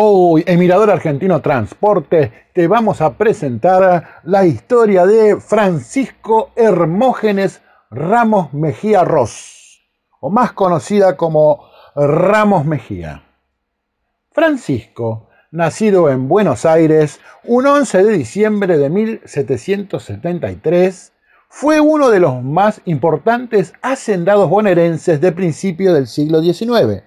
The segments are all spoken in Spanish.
Hoy, oh, Argentino Transporte, te vamos a presentar la historia de Francisco Hermógenes Ramos Mejía Ross, o más conocida como Ramos Mejía. Francisco, nacido en Buenos Aires un 11 de diciembre de 1773, fue uno de los más importantes hacendados bonaerenses de principios del siglo XIX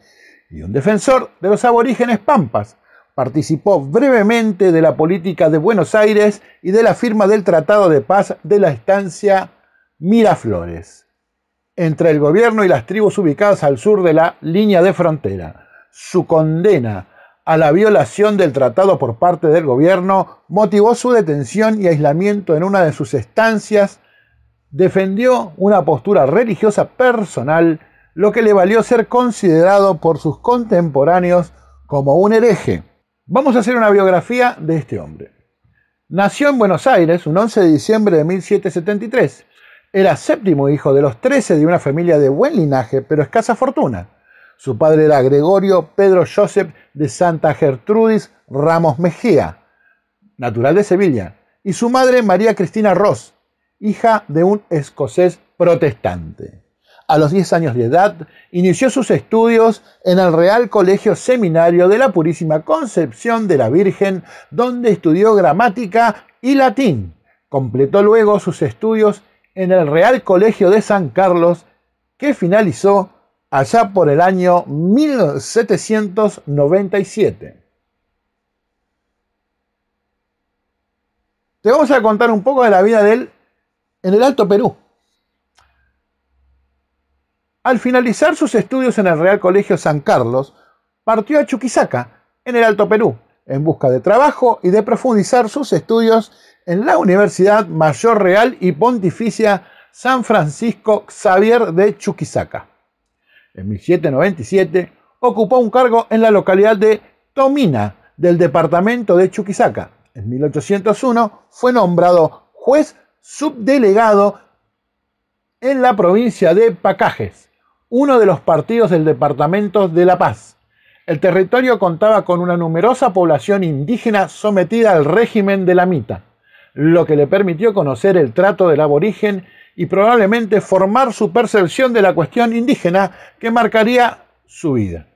y un defensor de los aborígenes pampas, Participó brevemente de la política de Buenos Aires y de la firma del Tratado de Paz de la estancia Miraflores, entre el gobierno y las tribus ubicadas al sur de la línea de frontera. Su condena a la violación del tratado por parte del gobierno motivó su detención y aislamiento en una de sus estancias. Defendió una postura religiosa personal, lo que le valió ser considerado por sus contemporáneos como un hereje. Vamos a hacer una biografía de este hombre. Nació en Buenos Aires un 11 de diciembre de 1773. Era séptimo hijo de los 13 de una familia de buen linaje, pero escasa fortuna. Su padre era Gregorio Pedro Joseph de Santa Gertrudis Ramos Mejía, natural de Sevilla, y su madre María Cristina Ross, hija de un escocés protestante. A los 10 años de edad, inició sus estudios en el Real Colegio Seminario de la Purísima Concepción de la Virgen, donde estudió gramática y latín. Completó luego sus estudios en el Real Colegio de San Carlos, que finalizó allá por el año 1797. Te vamos a contar un poco de la vida de él en el Alto Perú. Al finalizar sus estudios en el Real Colegio San Carlos, partió a Chuquisaca, en el Alto Perú, en busca de trabajo y de profundizar sus estudios en la Universidad Mayor Real y Pontificia San Francisco Xavier de Chuquisaca. En 1797 ocupó un cargo en la localidad de Tomina del departamento de Chuquisaca. En 1801 fue nombrado juez subdelegado en la provincia de Pacajes uno de los partidos del departamento de La Paz. El territorio contaba con una numerosa población indígena sometida al régimen de la mita, lo que le permitió conocer el trato del aborigen y probablemente formar su percepción de la cuestión indígena que marcaría su vida.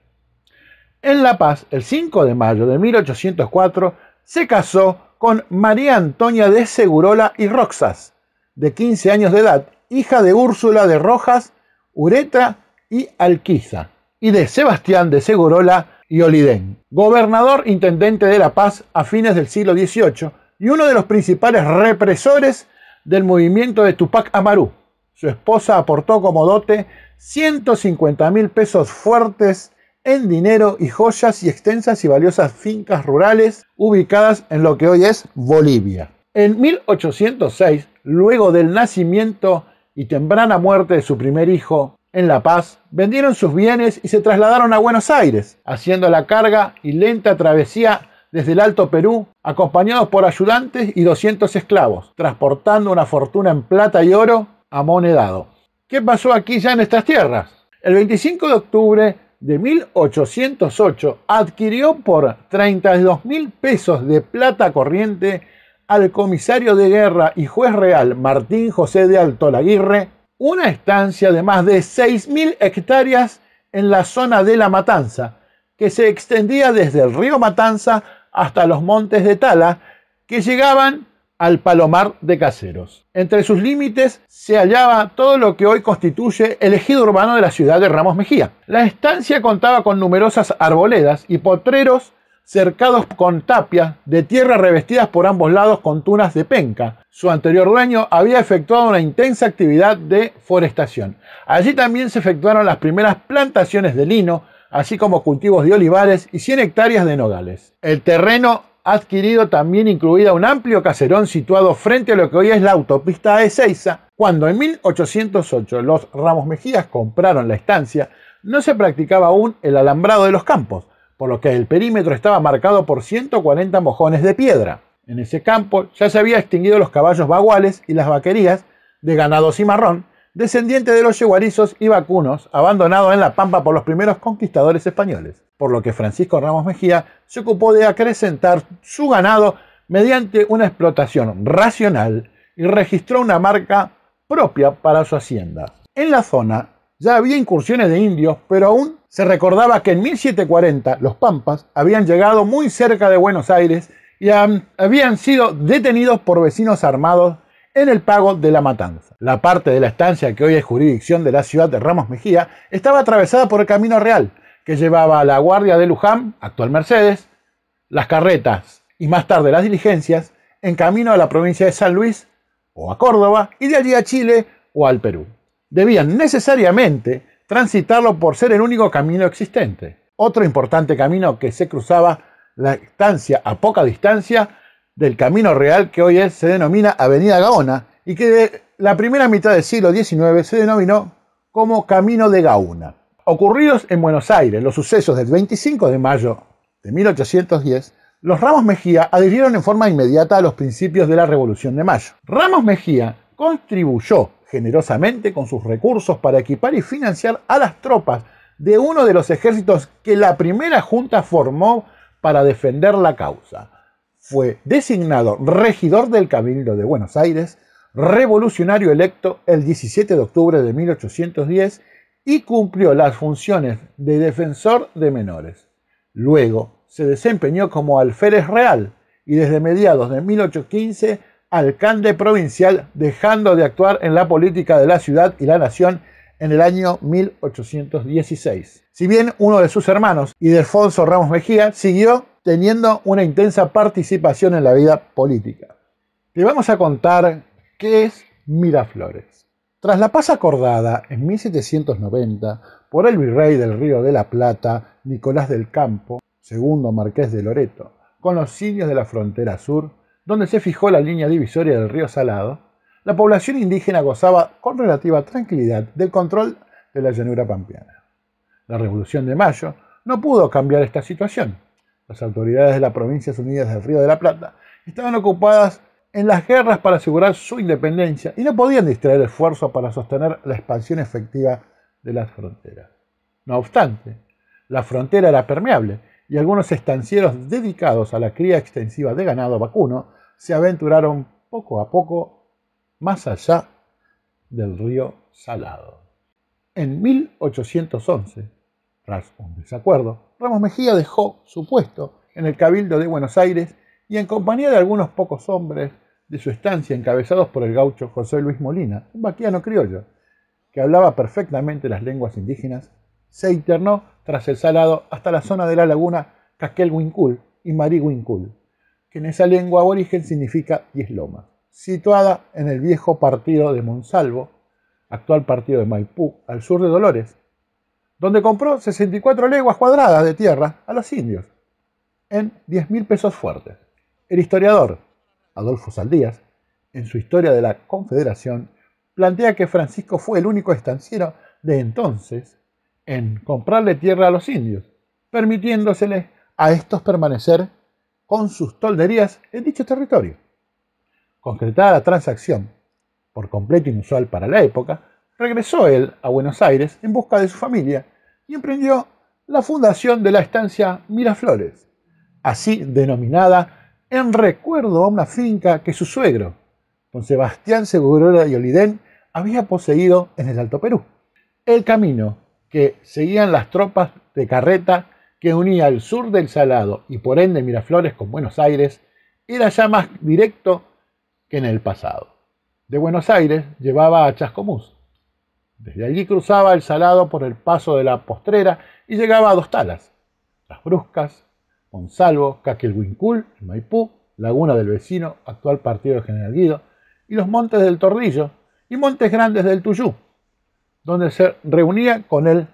En La Paz, el 5 de mayo de 1804, se casó con María Antonia de Segurola y Roxas, de 15 años de edad, hija de Úrsula de Rojas, Uretra y Alquiza, y de Sebastián de Segurola y Olidén, gobernador intendente de La Paz a fines del siglo XVIII y uno de los principales represores del movimiento de Tupac Amaru. Su esposa aportó como dote 150 mil pesos fuertes en dinero y joyas y extensas y valiosas fincas rurales ubicadas en lo que hoy es Bolivia. En 1806, luego del nacimiento y temprana muerte de su primer hijo, en La Paz, vendieron sus bienes y se trasladaron a Buenos Aires, haciendo la carga y lenta travesía desde el Alto Perú, acompañados por ayudantes y 200 esclavos, transportando una fortuna en plata y oro amonedado. ¿Qué pasó aquí ya en estas tierras? El 25 de octubre de 1808 adquirió por 32 mil pesos de plata corriente al comisario de guerra y juez real Martín José de Alto Laguirre, una estancia de más de 6.000 hectáreas en la zona de La Matanza, que se extendía desde el río Matanza hasta los montes de Tala, que llegaban al Palomar de Caseros. Entre sus límites se hallaba todo lo que hoy constituye el ejido urbano de la ciudad de Ramos Mejía. La estancia contaba con numerosas arboledas y potreros cercados con tapia de tierra revestidas por ambos lados con tunas de penca. Su anterior dueño había efectuado una intensa actividad de forestación. Allí también se efectuaron las primeras plantaciones de lino, así como cultivos de olivares y 100 hectáreas de nogales. El terreno adquirido también incluía un amplio caserón situado frente a lo que hoy es la autopista de Ezeiza. Cuando en 1808 los Ramos Mejías compraron la estancia, no se practicaba aún el alambrado de los campos, por lo que el perímetro estaba marcado por 140 mojones de piedra. En ese campo ya se habían extinguido los caballos baguales y las vaquerías de ganado cimarrón, descendiente de los yeguarizos y vacunos, abandonados en la pampa por los primeros conquistadores españoles, por lo que Francisco Ramos Mejía se ocupó de acrecentar su ganado mediante una explotación racional y registró una marca propia para su hacienda. En la zona ya había incursiones de indios, pero aún se recordaba que en 1740 los Pampas habían llegado muy cerca de Buenos Aires y habían sido detenidos por vecinos armados en el pago de la matanza. La parte de la estancia que hoy es jurisdicción de la ciudad de Ramos Mejía estaba atravesada por el Camino Real, que llevaba a la Guardia de Luján, actual Mercedes, las carretas y más tarde las diligencias, en camino a la provincia de San Luis o a Córdoba y de allí a Chile o al Perú. Debían necesariamente transitarlo por ser el único camino existente. Otro importante camino que se cruzaba la estancia a poca distancia del camino real que hoy es, se denomina Avenida Gaona y que de la primera mitad del siglo XIX se denominó como Camino de Gaona. Ocurridos en Buenos Aires los sucesos del 25 de mayo de 1810, los Ramos Mejía adhirieron en forma inmediata a los principios de la Revolución de Mayo. Ramos Mejía contribuyó generosamente con sus recursos para equipar y financiar a las tropas de uno de los ejércitos que la primera junta formó para defender la causa. Fue designado regidor del Cabildo de Buenos Aires, revolucionario electo el 17 de octubre de 1810 y cumplió las funciones de defensor de menores. Luego se desempeñó como alférez real y desde mediados de 1815 alcalde provincial, dejando de actuar en la política de la ciudad y la nación en el año 1816. Si bien uno de sus hermanos, Ildefonso Ramos Mejía, siguió teniendo una intensa participación en la vida política. Te vamos a contar qué es Miraflores. Tras la paz acordada en 1790 por el virrey del Río de la Plata, Nicolás del Campo, segundo marqués de Loreto, con los indios de la frontera sur, donde se fijó la línea divisoria del río Salado, la población indígena gozaba con relativa tranquilidad del control de la llanura pampeana. La Revolución de Mayo no pudo cambiar esta situación. Las autoridades de las Provincias Unidas del Río de la Plata estaban ocupadas en las guerras para asegurar su independencia y no podían distraer esfuerzos para sostener la expansión efectiva de las fronteras. No obstante, la frontera era permeable y algunos estancieros dedicados a la cría extensiva de ganado vacuno se aventuraron poco a poco más allá del río Salado. En 1811, tras un desacuerdo, Ramos Mejía dejó su puesto en el Cabildo de Buenos Aires y en compañía de algunos pocos hombres de su estancia encabezados por el gaucho José Luis Molina, un vaquiano criollo, que hablaba perfectamente las lenguas indígenas, se internó tras el Salado hasta la zona de la laguna Caquel y Marí en esa lengua aborigen significa 10 Lomas, situada en el viejo partido de Monsalvo, actual partido de Maipú, al sur de Dolores, donde compró 64 leguas cuadradas de tierra a los indios, en 10 mil pesos fuertes. El historiador Adolfo Saldías, en su Historia de la Confederación, plantea que Francisco fue el único estanciero de entonces en comprarle tierra a los indios, permitiéndosele a estos permanecer con sus tolderías en dicho territorio. Concretada la transacción, por completo inusual para la época, regresó él a Buenos Aires en busca de su familia y emprendió la fundación de la estancia Miraflores, así denominada en recuerdo a una finca que su suegro, don Sebastián Segurora y Olidén, había poseído en el Alto Perú. El camino que seguían las tropas de carreta que unía el sur del Salado y por ende Miraflores con Buenos Aires, era ya más directo que en el pasado. De Buenos Aires llevaba a Chascomús. Desde allí cruzaba el Salado por el paso de la Postrera y llegaba a Dos Talas, Las Bruscas, Monsalvo, Caquelhuincul, Maipú, Laguna del Vecino, actual partido de General Guido, y los Montes del Tordillo y Montes Grandes del Tuyú, donde se reunía con el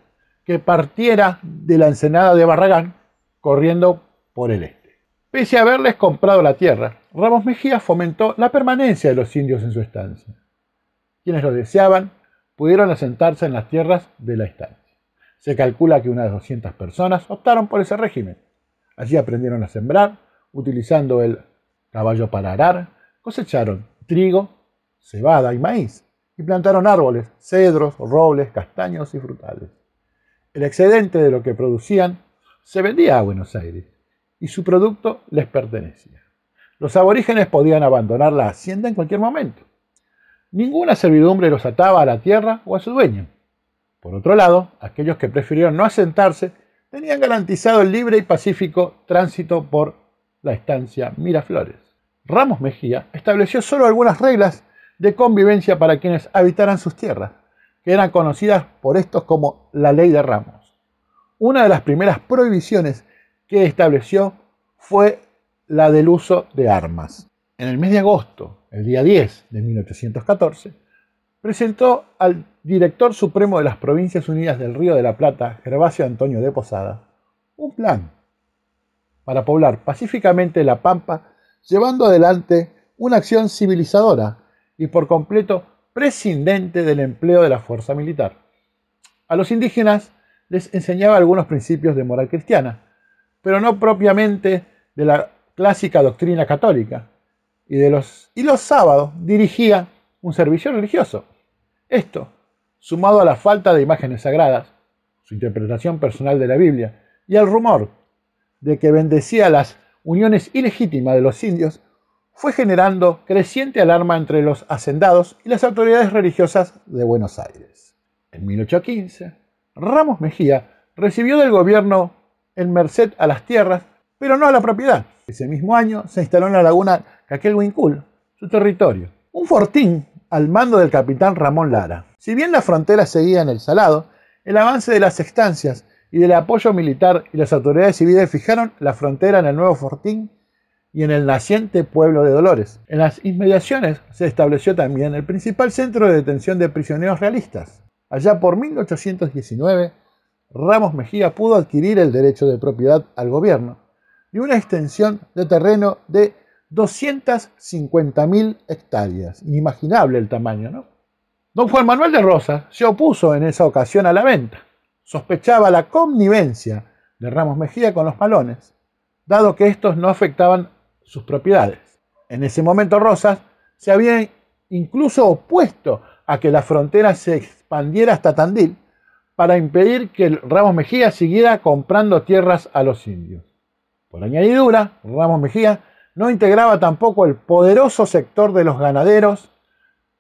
que partiera de la ensenada de Barragán corriendo por el este. Pese a haberles comprado la tierra, Ramos Mejía fomentó la permanencia de los indios en su estancia. Quienes lo deseaban pudieron asentarse en las tierras de la estancia. Se calcula que unas 200 personas optaron por ese régimen. Allí aprendieron a sembrar, utilizando el caballo para arar, cosecharon trigo, cebada y maíz, y plantaron árboles, cedros, robles, castaños y frutales. El excedente de lo que producían se vendía a Buenos Aires y su producto les pertenecía. Los aborígenes podían abandonar la hacienda en cualquier momento. Ninguna servidumbre los ataba a la tierra o a su dueño. Por otro lado, aquellos que prefirieron no asentarse tenían garantizado el libre y pacífico tránsito por la estancia Miraflores. Ramos Mejía estableció solo algunas reglas de convivencia para quienes habitaran sus tierras, que eran conocidas por estos como la ley de ramos. Una de las primeras prohibiciones que estableció fue la del uso de armas. En el mes de agosto, el día 10 de 1814, presentó al director supremo de las Provincias Unidas del Río de la Plata, Gervasio Antonio de Posada, un plan para poblar pacíficamente la Pampa, llevando adelante una acción civilizadora y por completo prescindente del empleo de la fuerza militar. A los indígenas les enseñaba algunos principios de moral cristiana, pero no propiamente de la clásica doctrina católica, y, los, los sábados dirigía un servicio religioso. Esto, sumado a la falta de imágenes sagradas, su interpretación personal de la Biblia y al rumor de que bendecía las uniones ilegítimas de los indios, fue generando creciente alarma entre los hacendados y las autoridades religiosas de Buenos Aires. En 1815, Ramos Mejía recibió del gobierno en merced a las tierras, pero no a la propiedad. Ese mismo año se instaló en la laguna Wincul su territorio. Un fortín al mando del capitán Ramón Lara. Si bien la frontera seguía en el salado, el avance de las estancias y del apoyo militar y las autoridades civiles fijaron la frontera en el nuevo fortín y en el naciente pueblo de Dolores. En las inmediaciones se estableció también el principal centro de detención de prisioneros realistas. Allá por 1819, Ramos Mejía pudo adquirir el derecho de propiedad al gobierno y una extensión de terreno de 250.000 hectáreas. Inimaginable el tamaño, ¿no? Don Juan Manuel de Rosa se opuso en esa ocasión a la venta. Sospechaba la connivencia de Ramos Mejía con los malones, dado que estos no afectaban sus propiedades. En ese momento Rosas se había incluso opuesto a que la frontera se expandiera hasta Tandil para impedir que Ramos Mejía siguiera comprando tierras a los indios. Por añadidura, Ramos Mejía no integraba tampoco el poderoso sector de los ganaderos,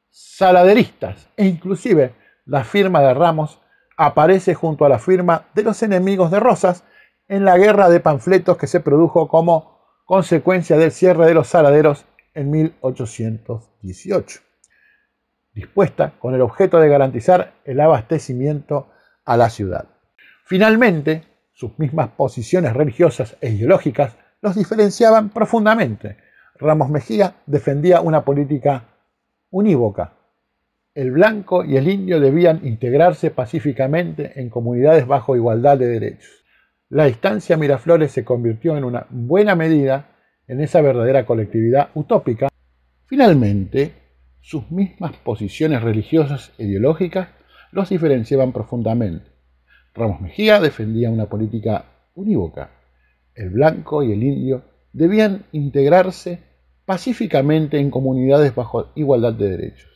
saladeristas e inclusive la firma de Ramos aparece junto a la firma de los enemigos de Rosas en la guerra de panfletos que se produjo como consecuencia del cierre de los saladeros en 1818, dispuesta con el objeto de garantizar el abastecimiento a la ciudad. Finalmente, sus mismas posiciones religiosas e ideológicas los diferenciaban profundamente. Ramos Mejía defendía una política unívoca. El blanco y el indio debían integrarse pacíficamente en comunidades bajo igualdad de derechos la estancia Miraflores se convirtió en una buena medida en esa verdadera colectividad utópica. Finalmente, sus mismas posiciones religiosas e ideológicas los diferenciaban profundamente. Ramos Mejía defendía una política unívoca. El blanco y el indio debían integrarse pacíficamente en comunidades bajo igualdad de derechos.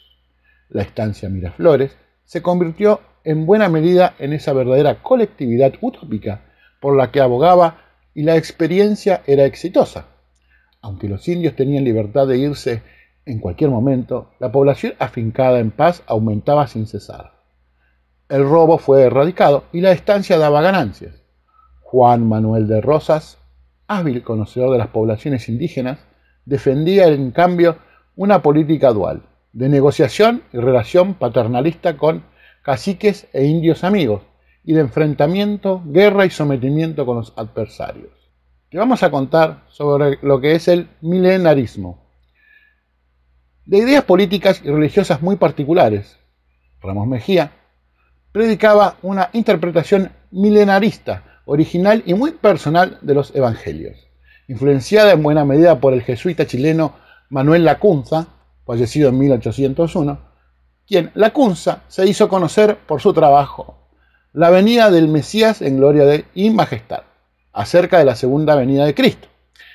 La estancia Miraflores se convirtió en buena medida en esa verdadera colectividad utópica por la que abogaba y la experiencia era exitosa. Aunque los indios tenían libertad de irse en cualquier momento, la población afincada en paz aumentaba sin cesar. El robo fue erradicado y la estancia daba ganancias. Juan Manuel de Rosas, hábil conocedor de las poblaciones indígenas, defendía en cambio una política dual, de negociación y relación paternalista con caciques e indios amigos, y de enfrentamiento, guerra y sometimiento con los adversarios. Te vamos a contar sobre lo que es el milenarismo, de ideas políticas y religiosas muy particulares. Ramos Mejía predicaba una interpretación milenarista, original y muy personal de los evangelios, influenciada en buena medida por el jesuita chileno Manuel Lacunza, fallecido en 1801, quien Lacunza se hizo conocer por su trabajo la venida del Mesías en gloria de, y acerca de la segunda venida de Cristo,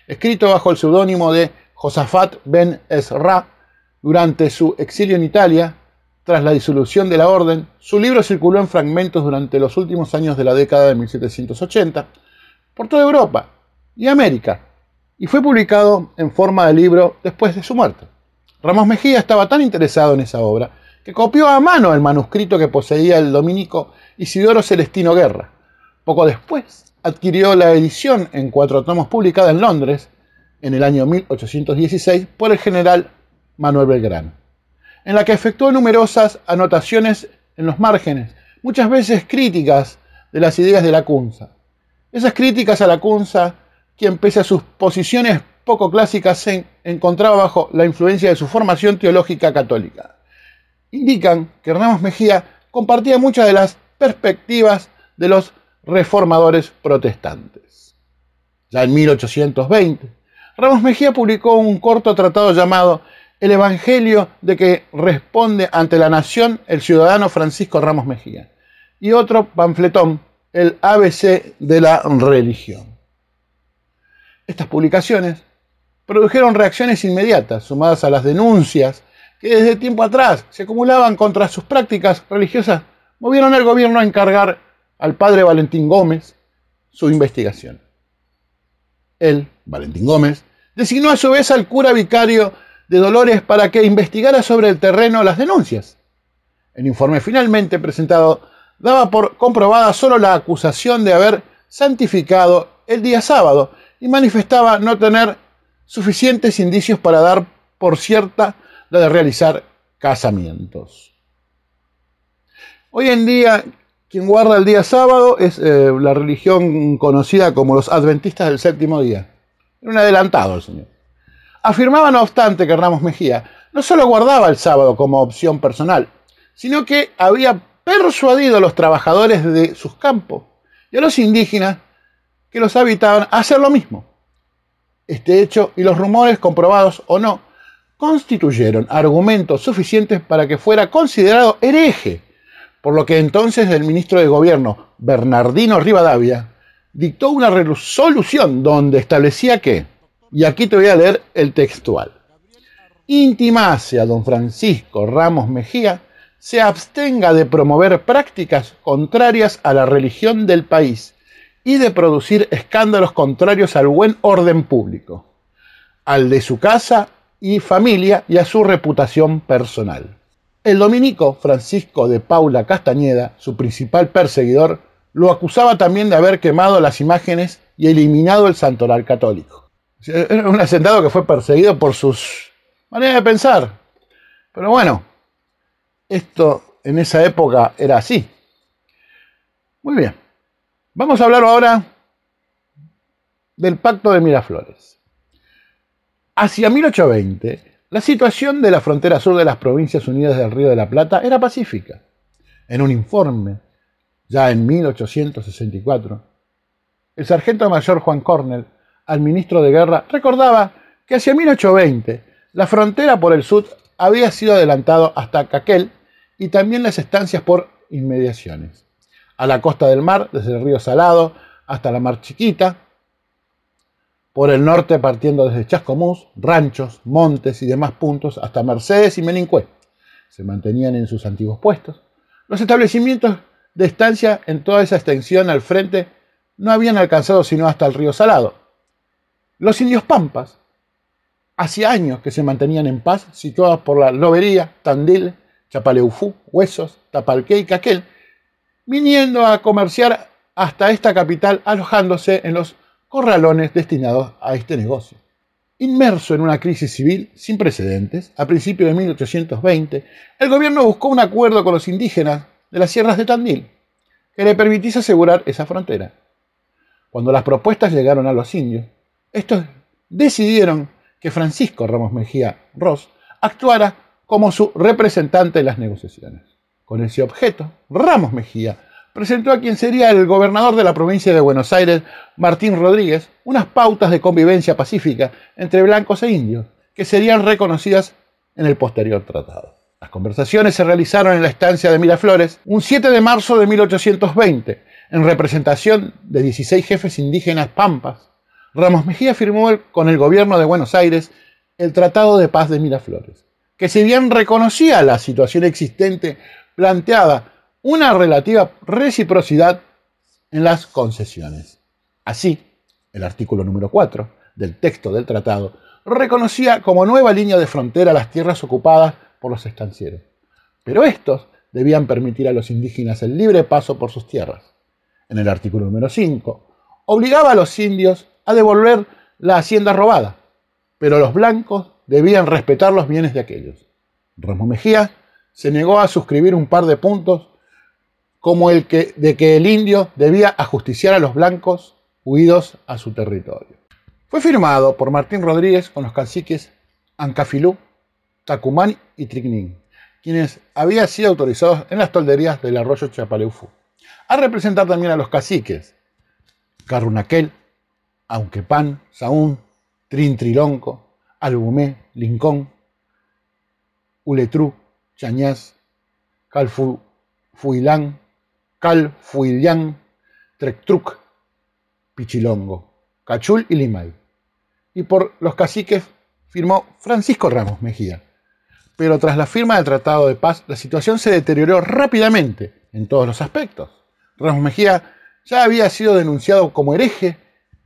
escrito bajo el seudónimo de Josafat ben Esra, durante su exilio en Italia, tras la disolución de la orden, su libro circuló en fragmentos durante los últimos años de la década de 1780 por toda Europa y América, y fue publicado en forma de libro después de su muerte. Ramos Mejía estaba tan interesado en esa obra copió a mano el manuscrito que poseía el dominico Isidoro Celestino Guerra. Poco después adquirió la edición en cuatro tomos publicada en Londres en el año 1816 por el general Manuel Belgrano, en la que efectuó numerosas anotaciones en los márgenes, muchas veces críticas de las ideas de la Cunza. Esas críticas a la Cunza, quien pese a sus posiciones poco clásicas se encontraba bajo la influencia de su formación teológica católica indican que Ramos Mejía compartía muchas de las perspectivas de los reformadores protestantes. Ya en 1820, Ramos Mejía publicó un corto tratado llamado El Evangelio de que responde ante la nación el ciudadano Francisco Ramos Mejía y otro panfletón, El ABC de la religión. Estas publicaciones produjeron reacciones inmediatas, sumadas a las denuncias que desde tiempo atrás se acumulaban contra sus prácticas religiosas movieron al gobierno a encargar al padre Valentín Gómez su investigación. Él, Valentín Gómez, designó a su vez al cura vicario de Dolores para que investigara sobre el terreno las denuncias. El informe finalmente presentado daba por comprobada solo la acusación de haber santificado el día sábado y manifestaba no tener suficientes indicios para dar por cierta la de realizar casamientos. Hoy en día, quien guarda el día sábado es eh, la religión conocida como los adventistas del séptimo día. Era un adelantado el Señor. Afirmaba, no obstante, que Ramos Mejía no solo guardaba el sábado como opción personal, sino que había persuadido a los trabajadores de sus campos y a los indígenas que los habitaban a hacer lo mismo. Este hecho y los rumores, comprobados o no, constituyeron argumentos suficientes para que fuera considerado hereje, por lo que entonces el ministro de Gobierno, Bernardino Rivadavia, dictó una resolución donde establecía que, y aquí te voy a leer el textual, intimase a don Francisco Ramos Mejía se abstenga de promover prácticas contrarias a la religión del país y de producir escándalos contrarios al buen orden público, al de su casa y familia y a su reputación personal. El dominico Francisco de Paula Castañeda, su principal perseguidor, lo acusaba también de haber quemado las imágenes y eliminado el santoral católico. Era un hacendado que fue perseguido por sus maneras de pensar. Pero bueno, esto en esa época era así. Muy bien. Vamos a hablar ahora del pacto de Miraflores. Hacia 1820, la situación de la frontera sur de las Provincias Unidas del Río de la Plata era pacífica. En un informe, ya en 1864, el sargento mayor Juan Cornell al ministro de Guerra recordaba que hacia 1820 la frontera por el sur había sido adelantado hasta Caquel y también las estancias por inmediaciones. A la costa del mar, desde el río Salado hasta la mar Chiquita, por el norte partiendo desde Chascomús, ranchos, montes y demás puntos hasta Mercedes y Menincué. Se mantenían en sus antiguos puestos. Los establecimientos de estancia en toda esa extensión al frente no habían alcanzado sino hasta el río Salado. Los indios pampas, hacía años que se mantenían en paz, situados por la Lobería, Tandil, Chapaleufú, Huesos, Tapalqué y Caquel, viniendo a comerciar hasta esta capital alojándose en los corralones destinados a este negocio. Inmerso en una crisis civil sin precedentes, a principios de 1820, el gobierno buscó un acuerdo con los indígenas de las sierras de Tandil, que le permitiese asegurar esa frontera. Cuando las propuestas llegaron a los indios, estos decidieron que Francisco Ramos Mejía Ross actuara como su representante en las negociaciones. Con ese objeto, Ramos Mejía presentó a quien sería el gobernador de la provincia de Buenos Aires, Martín Rodríguez, unas pautas de convivencia pacífica entre blancos e indios, que serían reconocidas en el posterior tratado. Las conversaciones se realizaron en la estancia de Miraflores un 7 de marzo de 1820, en representación de 16 jefes indígenas pampas. Ramos Mejía firmó con el gobierno de Buenos Aires el Tratado de Paz de Miraflores, que si bien reconocía la situación existente planteada una relativa reciprocidad en las concesiones. Así, el artículo número 4 del texto del tratado reconocía como nueva línea de frontera las tierras ocupadas por los estancieros, pero estos debían permitir a los indígenas el libre paso por sus tierras. En el artículo número 5, obligaba a los indios a devolver la hacienda robada, pero los blancos debían respetar los bienes de aquellos. Ramón Mejía se negó a suscribir un par de puntos como el que, de que el indio debía ajusticiar a los blancos huidos a su territorio. Fue firmado por Martín Rodríguez con los caciques Ancafilú, Tacumán y Trignín, quienes habían sido autorizados en las tolderías del arroyo Chapaleufú, a representar también a los caciques Carrunaquel, Aunquepan, Saún, Trintrilonco, Albumé, Lincón, Uletru, Chañás, Calfuilán, Cal, Fuillán, Trectruc, Pichilongo, Cachul y Limay. Y por los caciques firmó Francisco Ramos Mejía. Pero tras la firma del Tratado de Paz, la situación se deterioró rápidamente en todos los aspectos. Ramos Mejía ya había sido denunciado como hereje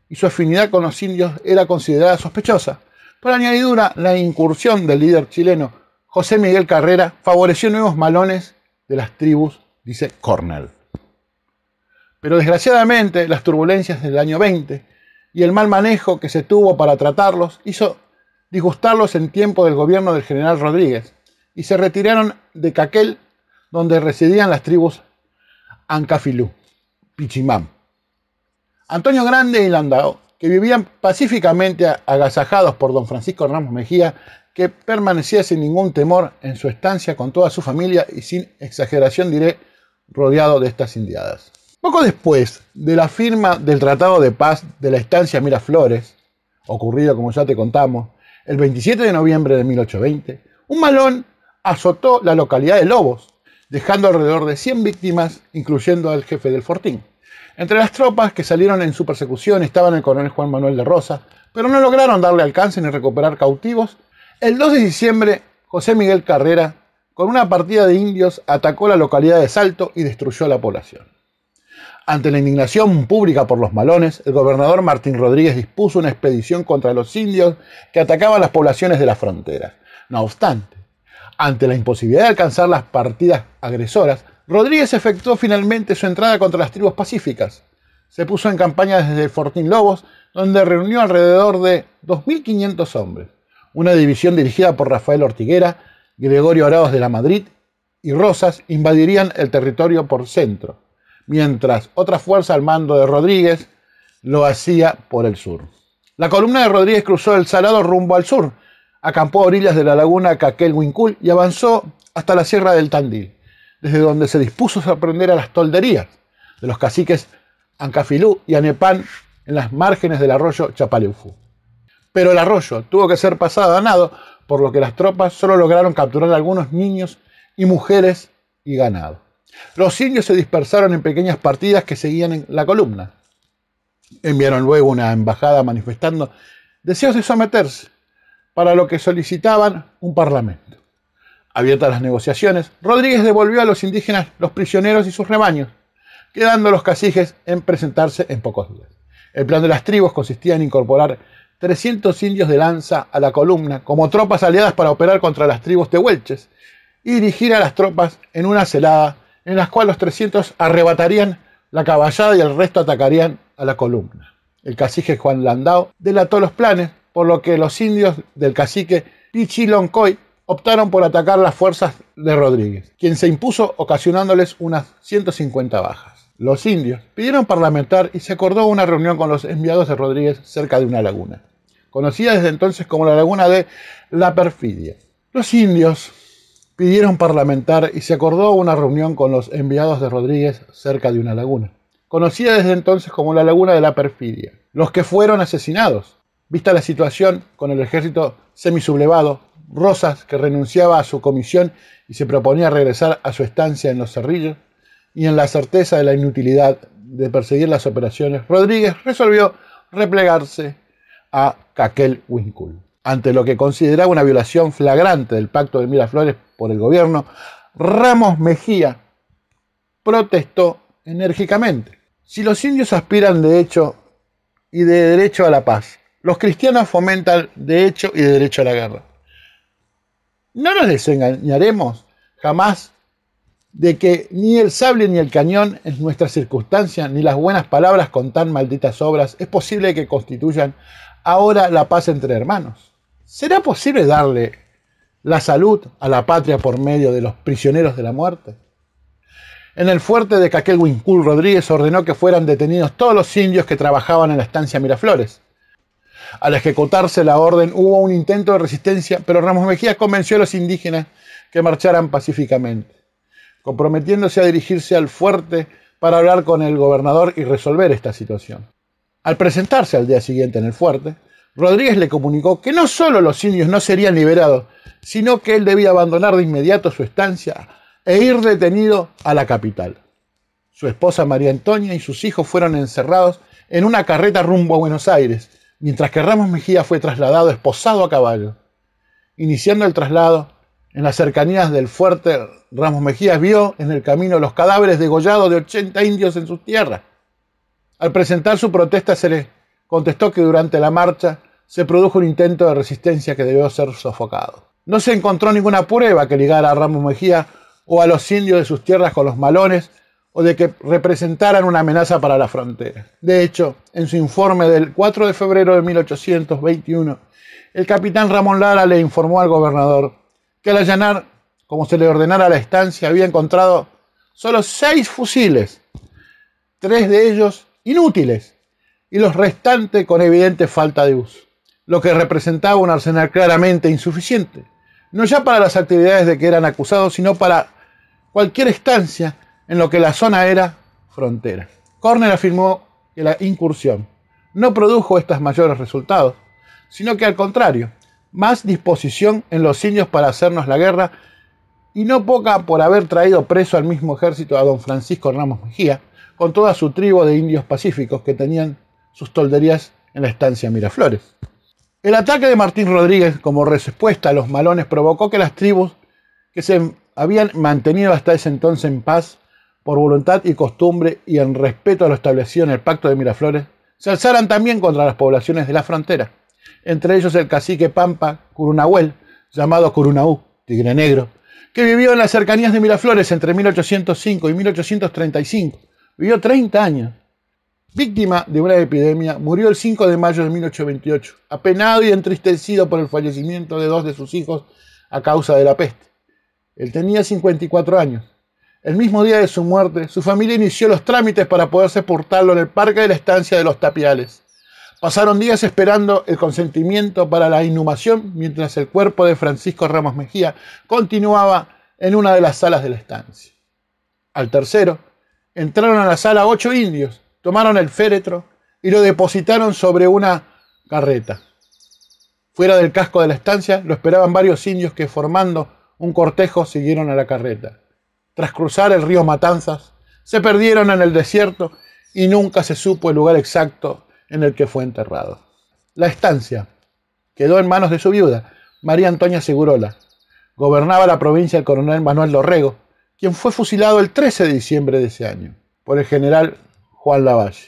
y su afinidad con los indios era considerada sospechosa. Por añadidura, la incursión del líder chileno José Miguel Carrera favoreció nuevos malones de las tribus, dice Cornell. Pero desgraciadamente las turbulencias del año 20 y el mal manejo que se tuvo para tratarlos hizo disgustarlos en tiempo del gobierno del general Rodríguez y se retiraron de Caquel donde residían las tribus Ancafilú, Pichimán. Antonio Grande y Landao, que vivían pacíficamente agasajados por don Francisco Ramos Mejía, que permanecía sin ningún temor en su estancia con toda su familia y sin exageración diré rodeado de estas indiadas. Poco después de la firma del Tratado de Paz de la estancia Miraflores, ocurrido como ya te contamos, el 27 de noviembre de 1820, un malón azotó la localidad de Lobos, dejando alrededor de 100 víctimas, incluyendo al jefe del fortín. Entre las tropas que salieron en su persecución estaban el coronel Juan Manuel de Rosa, pero no lograron darle alcance ni recuperar cautivos. El 2 de diciembre, José Miguel Carrera, con una partida de indios, atacó la localidad de Salto y destruyó la población. Ante la indignación pública por los malones, el gobernador Martín Rodríguez dispuso una expedición contra los indios que atacaban las poblaciones de la frontera. No obstante, ante la imposibilidad de alcanzar las partidas agresoras, Rodríguez efectuó finalmente su entrada contra las tribus pacíficas. Se puso en campaña desde Fortín Lobos, donde reunió alrededor de 2.500 hombres. Una división dirigida por Rafael Ortiguera, Gregorio Araos de la Madrid y Rosas invadirían el territorio por centro mientras otra fuerza al mando de Rodríguez lo hacía por el sur. La columna de Rodríguez cruzó el Salado rumbo al sur, acampó a orillas de la laguna caquel y avanzó hasta la Sierra del Tandil, desde donde se dispuso a sorprender a las tolderías de los caciques Ancafilú y Anepán en las márgenes del arroyo Chapaleufú. Pero el arroyo tuvo que ser pasado a nado, por lo que las tropas solo lograron capturar algunos niños y mujeres y ganado. Los indios se dispersaron en pequeñas partidas que seguían en la columna. Enviaron luego una embajada manifestando deseos de someterse, para lo que solicitaban un parlamento. Abiertas las negociaciones, Rodríguez devolvió a los indígenas los prisioneros y sus rebaños, quedando los caciques en presentarse en pocos días. El plan de las tribus consistía en incorporar 300 indios de lanza a la columna como tropas aliadas para operar contra las tribus tehuelches y dirigir a las tropas en una celada en las cuales los 300 arrebatarían la caballada y el resto atacarían a la columna. El cacique Juan Landau delató los planes, por lo que los indios del cacique Pichiloncoy optaron por atacar las fuerzas de Rodríguez, quien se impuso ocasionándoles unas 150 bajas. Los indios pidieron parlamentar y se acordó una reunión con los enviados de Rodríguez cerca de una laguna, conocida desde entonces como la laguna de La Perfidia. Los indios pidieron parlamentar y se acordó una reunión con los enviados de Rodríguez cerca de una laguna, conocida desde entonces como la Laguna de la Perfidia, los que fueron asesinados. Vista la situación con el ejército semisublevado, Rosas, que renunciaba a su comisión y se proponía regresar a su estancia en los cerrillos, y en la certeza de la inutilidad de perseguir las operaciones, Rodríguez resolvió replegarse a Caquel Wincul. Ante lo que consideraba una violación flagrante del pacto de Miraflores por el gobierno, Ramos Mejía protestó enérgicamente. Si los indios aspiran de hecho y de derecho a la paz, los cristianos fomentan de hecho y de derecho a la guerra. No nos desengañaremos jamás de que ni el sable ni el cañón en nuestra circunstancia ni las buenas palabras con tan malditas obras, es posible que constituyan ahora la paz entre hermanos. ¿Será posible darle la salud a la patria por medio de los prisioneros de la muerte. En el fuerte de Caquel Wincul Rodríguez ordenó que fueran detenidos todos los indios que trabajaban en la estancia Miraflores. Al ejecutarse la orden hubo un intento de resistencia, pero Ramos Mejía convenció a los indígenas que marcharan pacíficamente, comprometiéndose a dirigirse al fuerte para hablar con el gobernador y resolver esta situación. Al presentarse al día siguiente en el fuerte, Rodríguez le comunicó que no solo los indios no serían liberados, sino que él debía abandonar de inmediato su estancia e ir detenido a la capital. Su esposa María Antonia y sus hijos fueron encerrados en una carreta rumbo a Buenos Aires, mientras que Ramos Mejía fue trasladado esposado a caballo. Iniciando el traslado, en las cercanías del fuerte, Ramos Mejía vio en el camino los cadáveres degollados de 80 indios en sus tierras. Al presentar su protesta se le contestó que durante la marcha se produjo un intento de resistencia que debió ser sofocado. No se encontró ninguna prueba que ligara a Ramón Mejía o a los indios de sus tierras con los malones o de que representaran una amenaza para la frontera. De hecho, en su informe del 4 de febrero de 1821, el capitán Ramón Lara le informó al gobernador que al allanar, como se le ordenara la estancia, había encontrado solo seis fusiles, tres de ellos inútiles, y los restantes con evidente falta de uso, lo que representaba un arsenal claramente insuficiente, no ya para las actividades de que eran acusados, sino para cualquier estancia en lo que la zona era frontera. Corner afirmó que la incursión no produjo estos mayores resultados, sino que al contrario, más disposición en los indios para hacernos la guerra y no poca por haber traído preso al mismo ejército a don Francisco Ramos Mejía, con toda su tribu de indios pacíficos que tenían sus tolderías en la estancia Miraflores. El ataque de Martín Rodríguez como respuesta a los malones provocó que las tribus que se habían mantenido hasta ese entonces en paz por voluntad y costumbre y en respeto a lo establecido en el Pacto de Miraflores, se alzaran también contra las poblaciones de la frontera, entre ellos el cacique Pampa Curunahuel, llamado Curunaú, Tigre Negro, que vivió en las cercanías de Miraflores entre 1805 y 1835. Vivió 30 años Víctima de una epidemia, murió el 5 de mayo de 1828, apenado y entristecido por el fallecimiento de dos de sus hijos a causa de la peste. Él tenía 54 años. El mismo día de su muerte, su familia inició los trámites para poder sepultarlo en el parque de la estancia de los Tapiales. Pasaron días esperando el consentimiento para la inhumación mientras el cuerpo de Francisco Ramos Mejía continuaba en una de las salas de la estancia. Al tercero, entraron a la sala ocho indios, tomaron el féretro y lo depositaron sobre una carreta. Fuera del casco de la estancia lo esperaban varios indios que formando un cortejo siguieron a la carreta. Tras cruzar el río Matanzas, se perdieron en el desierto y nunca se supo el lugar exacto en el que fue enterrado. La estancia quedó en manos de su viuda, María Antonia Segurola. Gobernaba la provincia el coronel Manuel Lorrego, quien fue fusilado el 13 de diciembre de ese año por el general Juan Lavalle,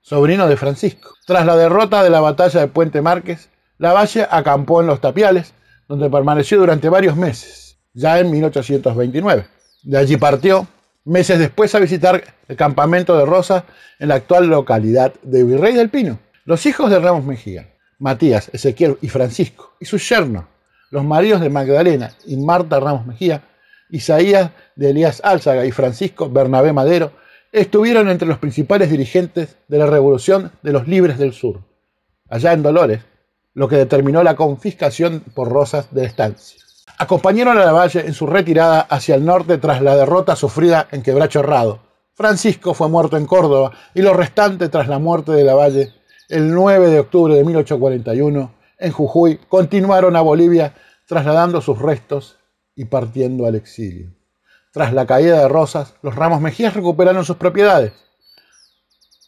sobrino de Francisco. Tras la derrota de la batalla de Puente Márquez, Lavalle acampó en los Tapiales, donde permaneció durante varios meses, ya en 1829. De allí partió meses después a visitar el campamento de Rosa en la actual localidad de Virrey del Pino. Los hijos de Ramos Mejía, Matías, Ezequiel y Francisco, y su yernos, los maridos de Magdalena y Marta Ramos Mejía, Isaías de Elías Álzaga y Francisco Bernabé Madero, estuvieron entre los principales dirigentes de la Revolución de los Libres del Sur, allá en Dolores, lo que determinó la confiscación por Rosas de la estancia. Acompañaron a Lavalle en su retirada hacia el norte tras la derrota sufrida en Quebracho Herrado. Francisco fue muerto en Córdoba y lo restante tras la muerte de Lavalle el 9 de octubre de 1841 en Jujuy continuaron a Bolivia trasladando sus restos y partiendo al exilio. Tras la caída de Rosas, los Ramos Mejías recuperaron sus propiedades.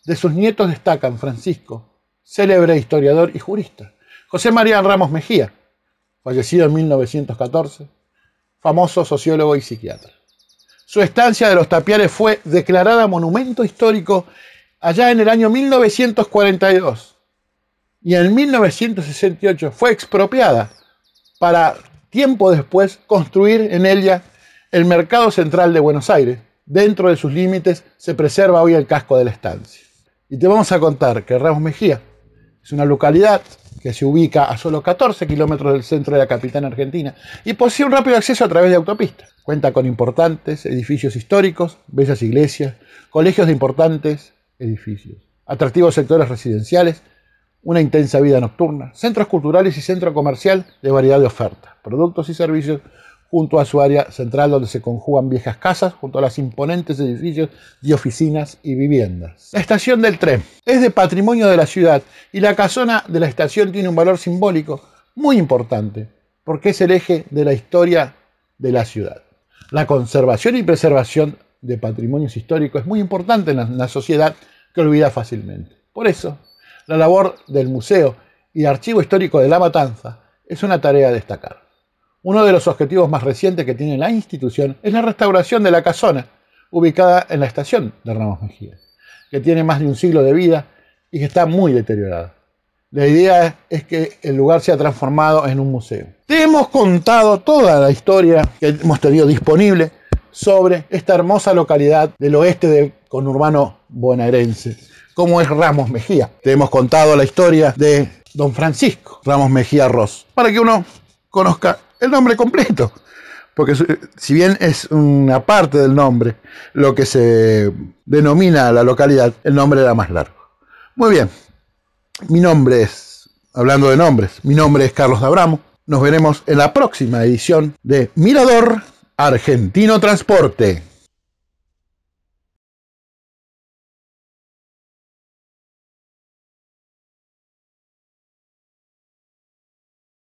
De sus nietos destacan Francisco, célebre historiador y jurista, José María Ramos Mejía, fallecido en 1914, famoso sociólogo y psiquiatra. Su estancia de los tapiares fue declarada monumento histórico allá en el año 1942 y en 1968 fue expropiada para tiempo después construir en ella el mercado central de Buenos Aires, dentro de sus límites, se preserva hoy el casco de la estancia. Y te vamos a contar que Ramos Mejía es una localidad que se ubica a solo 14 kilómetros del centro de la capital argentina y posee un rápido acceso a través de autopistas. Cuenta con importantes edificios históricos, bellas iglesias, colegios de importantes edificios, atractivos sectores residenciales, una intensa vida nocturna, centros culturales y centro comercial de variedad de ofertas, productos y servicios junto a su área central donde se conjugan viejas casas, junto a las imponentes edificios de oficinas y viviendas. La estación del tren es de patrimonio de la ciudad y la casona de la estación tiene un valor simbólico muy importante porque es el eje de la historia de la ciudad. La conservación y preservación de patrimonios históricos es muy importante en la, sociedad que olvida fácilmente. Por eso, la labor del museo y archivo histórico de La Matanza es una tarea destacada. Uno de los objetivos más recientes que tiene la institución es la restauración de la casona, ubicada en la estación de Ramos Mejía, que tiene más de un siglo de vida y que está muy deteriorada. La idea es que el lugar sea transformado en un museo. Te hemos contado toda la historia que hemos tenido disponible sobre esta hermosa localidad del oeste del conurbano bonaerense, como es Ramos Mejía. Te hemos contado la historia de don Francisco Ramos Mejía Ross, para que uno conozca el nombre completo. Porque si bien es una parte del nombre, lo que se denomina la localidad, el nombre era más largo. Muy bien, mi nombre es, hablando de nombres, mi nombre es Carlos Abramo. Nos veremos en la próxima edición de Mirador Argentino Transporte.